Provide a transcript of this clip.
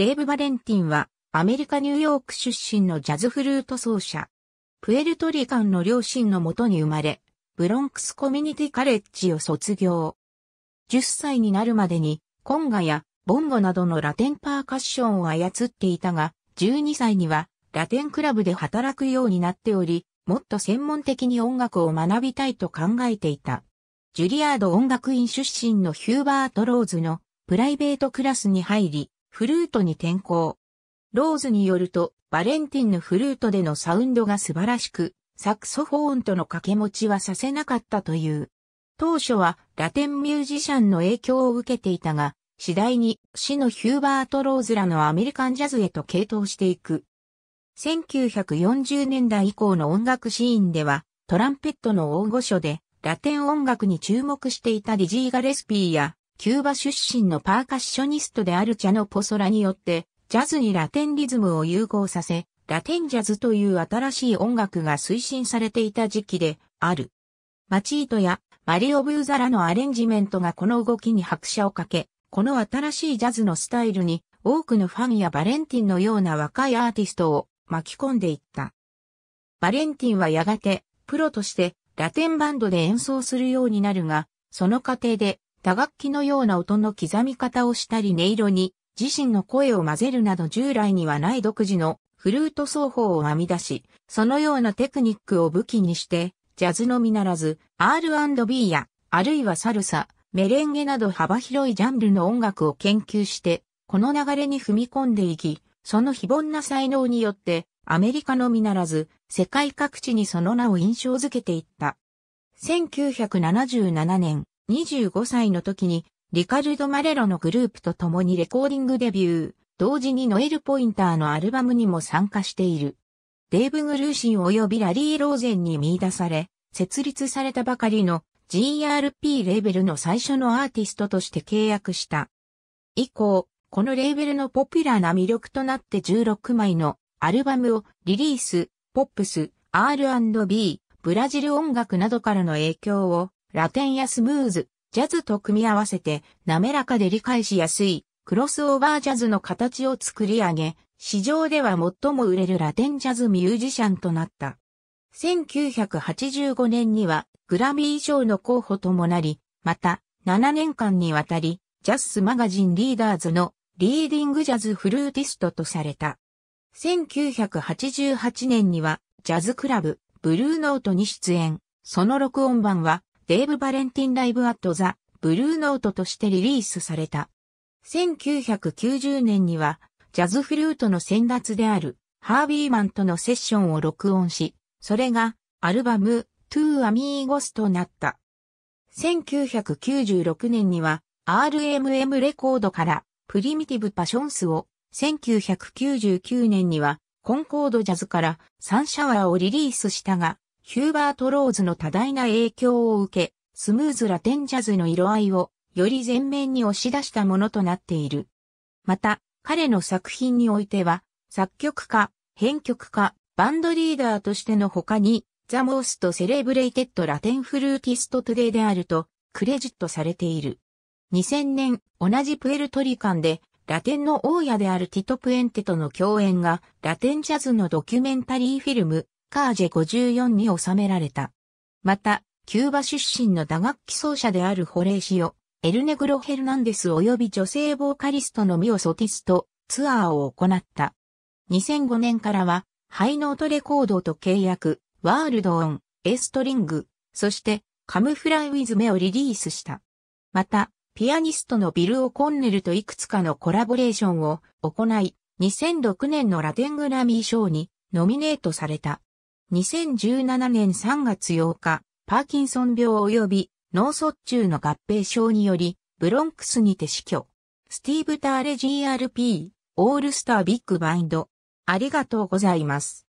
デーブ・バレンティンは、アメリカ・ニューヨーク出身のジャズフルート奏者。プエルトリカンの両親のもとに生まれ、ブロンクスコミュニティカレッジを卒業。10歳になるまでに、コンガやボンゴなどのラテンパーカッションを操っていたが、12歳にはラテンクラブで働くようになっており、もっと専門的に音楽を学びたいと考えていた。ジュリアード音楽院出身のヒューバート・ローズのプライベートクラスに入り、フルートに転向。ローズによると、バレンティンのフルートでのサウンドが素晴らしく、サクソフォーンとの掛け持ちはさせなかったという。当初はラテンミュージシャンの影響を受けていたが、次第に死のヒューバート・ローズらのアメリカンジャズへと傾倒していく。1940年代以降の音楽シーンでは、トランペットの大御所で、ラテン音楽に注目していたディジー・ガレスピーや、キューバ出身のパーカッショニストであるチャノ・ポソラによって、ジャズにラテンリズムを融合させ、ラテンジャズという新しい音楽が推進されていた時期である。マチートやマリオ・ブーザラのアレンジメントがこの動きに拍車をかけ、この新しいジャズのスタイルに多くのファンやバレンティンのような若いアーティストを巻き込んでいった。バレンティンはやがてプロとしてラテンバンドで演奏するようになるが、その過程で打楽器のような音の刻み方をしたり音色に自身の声を混ぜるなど従来にはない独自のフルート奏法を編み出し、そのようなテクニックを武器にして、ジャズのみならず R&B やあるいはサルサ、メレンゲなど幅広いジャンルの音楽を研究して、この流れに踏み込んでいき、その非凡な才能によって、アメリカのみならず、世界各地にその名を印象づけていった。1977年、25歳の時に、リカルド・マレロのグループと共にレコーディングデビュー、同時にノエル・ポインターのアルバムにも参加している。デーブ・グルーシン及びラリー・ローゼンに見出され、設立されたばかりの GRP レーベルの最初のアーティストとして契約した。以降、このレーベルのポピュラーな魅力となって16枚のアルバムをリリース、ポップス、R&B、ブラジル音楽などからの影響をラテンやスムーズ、ジャズと組み合わせて滑らかで理解しやすいクロスオーバージャズの形を作り上げ、市場では最も売れるラテンジャズミュージシャンとなった。1985年にはグラミー賞の候補ともなり、また7年間にわたりジャスマガジンリーダーズのリーディングジャズフルーティストとされた。1988年にはジャズクラブブルーノートに出演。その録音版はデーブ・バレンティン・ライブ・アット・ザ・ブルーノートとしてリリースされた。1990年には、ジャズフルートの先達である、ハービーマンとのセッションを録音し、それが、アルバム、トゥー・アミーゴスとなった。1996年には、RMM レコードから、プリミティブ・パションスを、1999年には、コンコードジャズからサンシャワーをリリースしたが、ヒューバート・ローズの多大な影響を受け、スムーズラテンジャズの色合いをより前面に押し出したものとなっている。また、彼の作品においては、作曲家、編曲家、バンドリーダーとしての他に、ザ・モースト・セレブレイテッド・ラテン・フルーティスト・トゥデイであると、クレジットされている。2000年、同じプエルトリカンで、ラテンの大家であるティト・プエンテとの共演が、ラテンジャズのドキュメンタリーフィルム、カージェ54に収められた。また、キューバ出身の打楽器奏者であるホレイシオ、エルネグロ・ヘルナンデス及び女性ボーカリストのミオ・ソティスとツアーを行った。2005年からは、ハイノートレコードと契約、ワールド・オン、エストリング、そしてカムフライ・ウィズ・メをリリースした。また、ピアニストのビル・オ・コンネルといくつかのコラボレーションを行い、2006年のラテングラミー賞にノミネートされた。2017年3月8日、パーキンソン病及び脳卒中の合併症により、ブロンクスにて死去。スティーブ・ターレ GRP、オールスタービッグバインド。ありがとうございます。